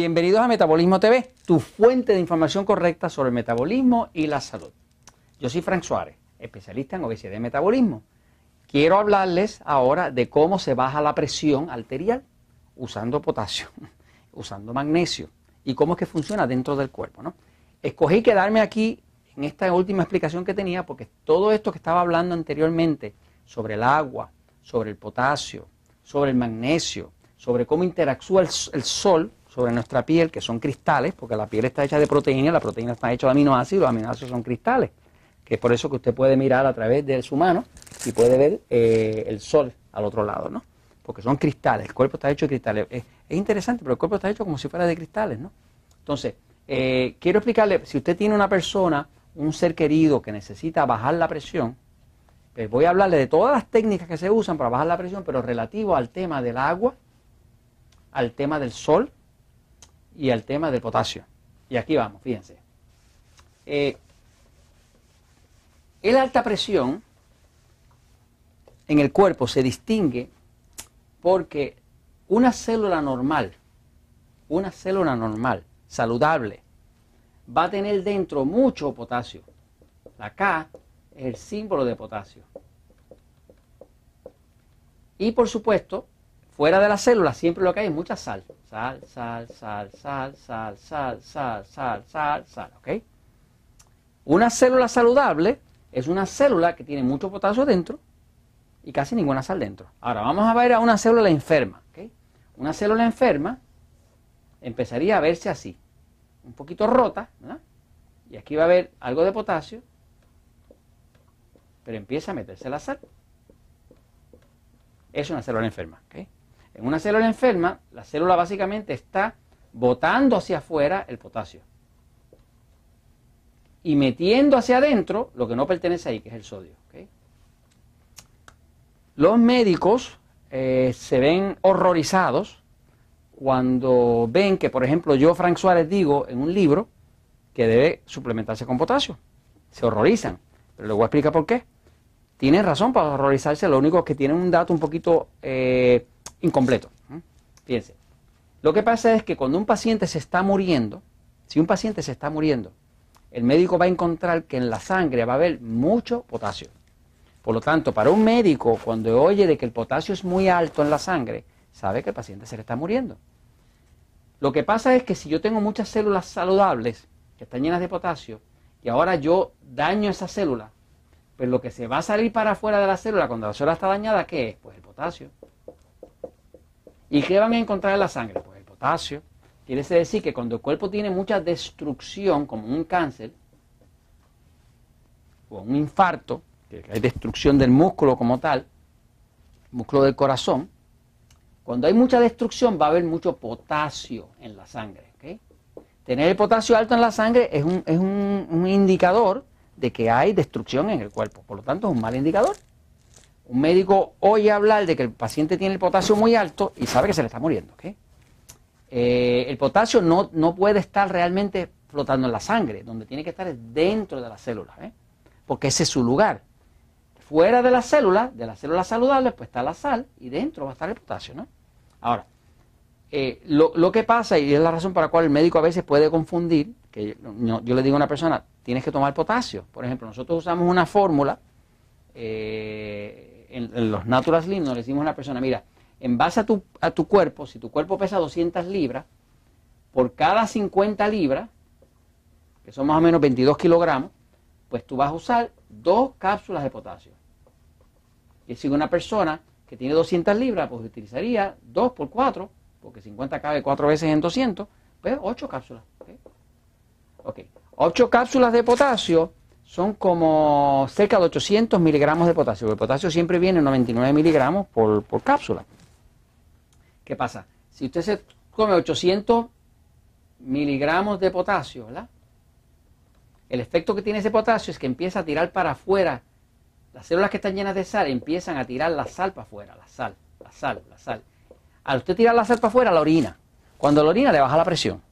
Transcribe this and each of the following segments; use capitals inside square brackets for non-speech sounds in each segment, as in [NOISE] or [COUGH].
Bienvenidos a Metabolismo TV, tu fuente de información correcta sobre el metabolismo y la salud. Yo soy Frank Suárez, especialista en obesidad y metabolismo. Quiero hablarles ahora de cómo se baja la presión arterial usando potasio, [LAUGHS] usando magnesio y cómo es que funciona dentro del cuerpo. ¿no? Escogí quedarme aquí en esta última explicación que tenía porque todo esto que estaba hablando anteriormente sobre el agua, sobre el potasio, sobre el magnesio, sobre cómo interactúa el sol sobre nuestra piel, que son cristales, porque la piel está hecha de proteínas, la proteína está hecha de aminoácidos, los aminoácidos son cristales, que es por eso que usted puede mirar a través de su mano y puede ver eh, el sol al otro lado, ¿no? Porque son cristales, el cuerpo está hecho de cristales. Es, interesante, pero el cuerpo está hecho como si fuera de cristales, ¿no? Entonces, eh, quiero explicarle, si usted tiene una persona, un ser querido que necesita bajar la presión, pues voy a hablarle de todas las técnicas que se usan para bajar la presión, pero relativo al tema del agua, al tema del sol, y al tema del potasio. Y aquí vamos, fíjense. Eh, el alta presión en el cuerpo se distingue porque una célula normal, una célula normal, saludable, va a tener dentro mucho potasio. La K es el símbolo de potasio. Y por supuesto, Fuera de la célula siempre lo que hay es mucha sal. Sal, sal, sal, sal, sal, sal, sal, sal, sal, sal, ¿ok? Una célula saludable es una célula que tiene mucho potasio dentro y casi ninguna sal dentro. Ahora vamos a ver a una célula enferma, ¿ok? Una célula enferma empezaría a verse así, un poquito rota, ¿verdad? Y aquí va a haber algo de potasio, pero empieza a meterse la sal. Es una célula enferma, ¿ok? En una célula enferma, la célula básicamente está botando hacia afuera el potasio y metiendo hacia adentro lo que no pertenece ahí, que es el sodio. Los médicos eh, se ven horrorizados cuando ven que, por ejemplo, yo, Frank Suárez, digo en un libro que debe suplementarse con potasio. Se horrorizan, pero luego voy a explicar por qué. Tienen razón para horrorizarse, lo único es que tienen un dato un poquito... Eh, incompleto. Fíjense. Lo que pasa es que cuando un paciente se está muriendo, si un paciente se está muriendo, el médico va a encontrar que en la sangre va a haber mucho potasio. Por lo tanto, para un médico, cuando oye de que el potasio es muy alto en la sangre, sabe que el paciente se le está muriendo. Lo que pasa es que si yo tengo muchas células saludables que están llenas de potasio y ahora yo daño esa célula, pues lo que se va a salir para afuera de la célula cuando la célula está dañada, ¿qué es? Pues el potasio. ¿Y qué van a encontrar en la sangre? Pues el potasio. Quiere decir que cuando el cuerpo tiene mucha destrucción, como un cáncer o un infarto, que hay destrucción del músculo como tal, músculo del corazón, cuando hay mucha destrucción va a haber mucho potasio en la sangre. Tener el potasio alto en la sangre es, un, es un indicador de que hay destrucción en el cuerpo, por lo tanto es un mal indicador. Un médico oye hablar de que el paciente tiene el potasio muy alto y sabe que se le está muriendo. ¿qué? Eh, el potasio no, no, puede estar realmente flotando en la sangre, donde tiene que estar es dentro de las células, ¿eh? porque ese es su lugar. Fuera de las células, de las células saludables, pues está la sal y dentro va a estar el potasio. ¿no? Ahora, eh, lo, que pasa, y es la razón para la cual el médico a veces puede confundir, que yo, le digo a una persona, tienes que tomar potasio. Por ejemplo, nosotros usamos una fórmula eh, en, los natural slim nos decimos a una persona, mira, en base a tu, cuerpo, si tu cuerpo pesa 200 libras, por cada 50 libras, que son más o menos 22 kilogramos, pues tú vas a usar dos cápsulas de potasio. Y si una persona que tiene 200 libras, pues utilizaría 2 por 4, porque 50 cabe 4 veces en 200, pues 8 cápsulas. ¿ok? 8 cápsulas de potasio son como cerca de 800 miligramos de potasio. El potasio siempre viene 99 miligramos por, por cápsula. ¿Qué pasa? Si usted se come 800 miligramos de potasio, ¿verdad? El efecto que tiene ese potasio es que empieza a tirar para afuera. Las células que están llenas de sal empiezan a tirar la sal para afuera, la sal, la sal, la sal. Al usted tirar la sal para afuera, la orina. Cuando la orina le baja la presión.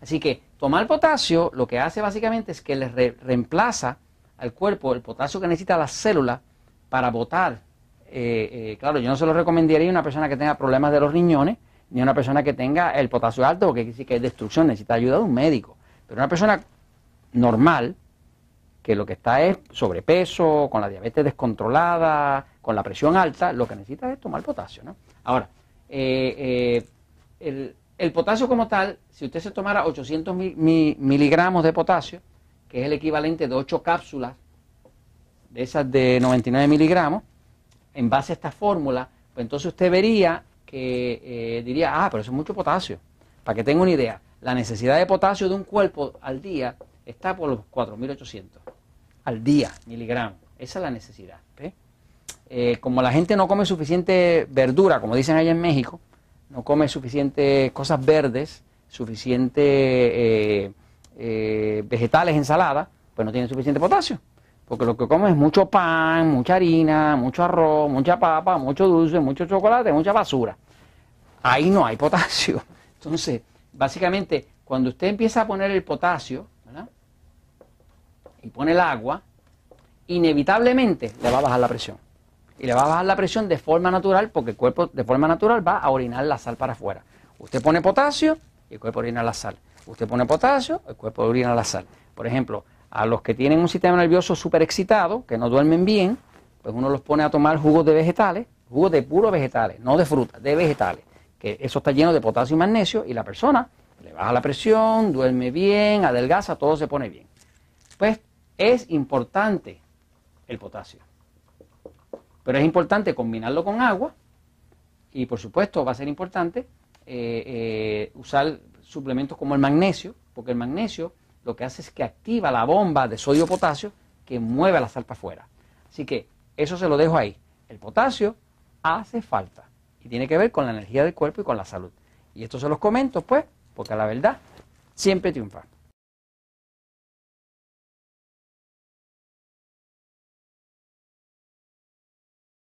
Así que tomar potasio lo que hace básicamente es que le reemplaza al cuerpo el potasio que necesita la célula para botar. Eh, eh, claro, yo no se lo recomendaría a una persona que tenga problemas de los riñones, ni a una persona que tenga el potasio alto, porque sí que hay destrucción, necesita ayuda de un médico. Pero una persona normal, que lo que está es sobrepeso, con la diabetes descontrolada, con la presión alta, lo que necesita es tomar potasio. ¿no? Ahora, eh, el, el potasio como tal, si usted se tomara 800 miligramos de potasio, que es el equivalente de 8 cápsulas de esas de 99 miligramos, en base a esta fórmula, pues entonces usted vería que eh, diría, ah, pero eso es mucho potasio. Para que tenga una idea, la necesidad de potasio de un cuerpo al día está por los 4.800 al día, miligramos. Esa es la necesidad. Eh, como la gente no come suficiente verdura, como dicen allá en México, no come suficientes cosas verdes, suficientes eh, eh, vegetales, ensaladas, pues no tiene suficiente potasio. Porque lo que come es mucho pan, mucha harina, mucho arroz, mucha papa, mucho dulce, mucho chocolate, mucha basura. Ahí no hay potasio. [LAUGHS] Entonces, básicamente, cuando usted empieza a poner el potasio, ¿verdad? Y pone el agua, inevitablemente le va a bajar la presión y le va a bajar la presión de forma natural porque el cuerpo de forma natural va a orinar la sal para afuera. Usted pone potasio y el cuerpo orina la sal. Usted pone potasio, el cuerpo orina la sal. Por ejemplo, a los que tienen un sistema nervioso súper excitado, que no duermen bien, pues uno los pone a tomar jugos de vegetales, jugos de puros vegetales, no de fruta, de vegetales, que eso está lleno de potasio y magnesio y la persona le baja la presión, duerme bien, adelgaza, todo se pone bien. Pues es importante el potasio. Pero es importante combinarlo con agua y por supuesto va a ser importante eh, eh, usar suplementos como el magnesio, porque el magnesio lo que hace es que activa la bomba de sodio-potasio que mueve la sal para afuera. Así que eso se lo dejo ahí. El potasio hace falta y tiene que ver con la energía del cuerpo y con la salud. Y esto se los comento pues, porque la verdad siempre triunfa.